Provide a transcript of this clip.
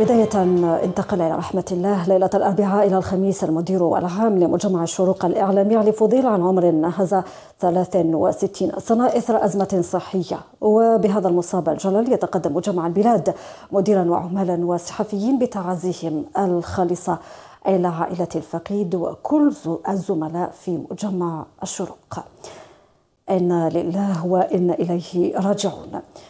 بداية انتقل إلى رحمة الله ليلة الأربعاء إلى الخميس المدير العام لمجمع الشروق الإعلامي علي فضيل عن عمر نهز 63 سنة إثر أزمة صحية وبهذا المصاب الجلل يتقدم مجمع البلاد مديرا وعمالا وصحفيين بتعازيهم الخالصة إلى عائلة الفقيد وكل الزملاء في مجمع الشروق إنا لله وإنا إليه راجعون